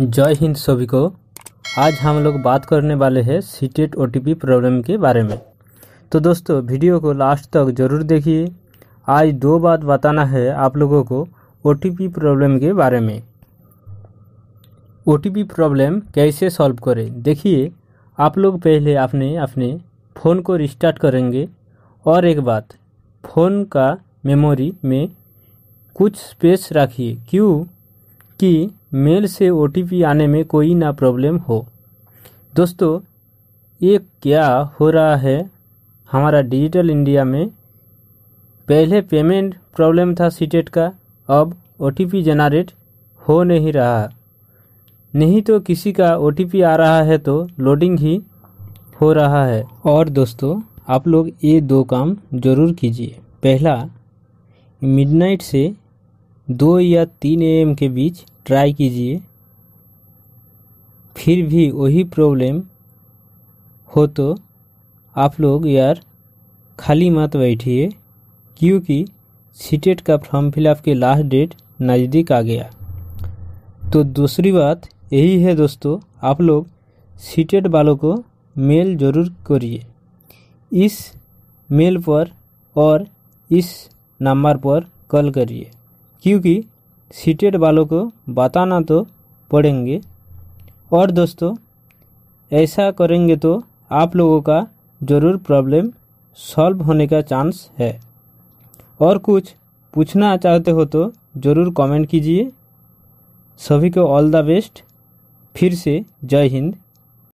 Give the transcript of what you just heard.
जय हिंद सभी को आज हम लोग बात करने वाले हैं सीटेट ओ प्रॉब्लम के बारे में तो दोस्तों वीडियो को लास्ट तक ज़रूर देखिए आज दो बात बताना है आप लोगों को ओ प्रॉब्लम के बारे में ओ प्रॉब्लम कैसे सॉल्व करें देखिए आप लोग पहले अपने अपने फ़ोन को रिस्टार्ट करेंगे और एक बात फ़ोन का मेमोरी में कुछ स्पेस रखिए क्यों कि मेल से ओ आने में कोई ना प्रॉब्लम हो दोस्तों ये क्या हो रहा है हमारा डिजिटल इंडिया में पहले पेमेंट प्रॉब्लम था सीटेट e का अब ओ जनरेट हो नहीं रहा नहीं तो किसी का ओ आ रहा है तो लोडिंग ही हो रहा है और दोस्तों आप लोग ये दो काम ज़रूर कीजिए पहला मिडनाइट से दो या तीन एम के बीच ट्राई कीजिए फिर भी वही प्रॉब्लम हो तो आप लोग यार खाली मत बैठिए क्योंकि सीटेट का फॉर्म फिलअप के लास्ट डेट नज़दीक आ गया तो दूसरी बात यही है दोस्तों आप लोग सीटेट वालों को मेल ज़रूर करिए इस मेल पर और इस नंबर पर कॉल करिए क्योंकि सीटेड वालों को बताना तो पड़ेंगे और दोस्तों ऐसा करेंगे तो आप लोगों का ज़रूर प्रॉब्लम सॉल्व होने का चांस है और कुछ पूछना चाहते हो तो ज़रूर कमेंट कीजिए सभी को ऑल द बेस्ट फिर से जय हिंद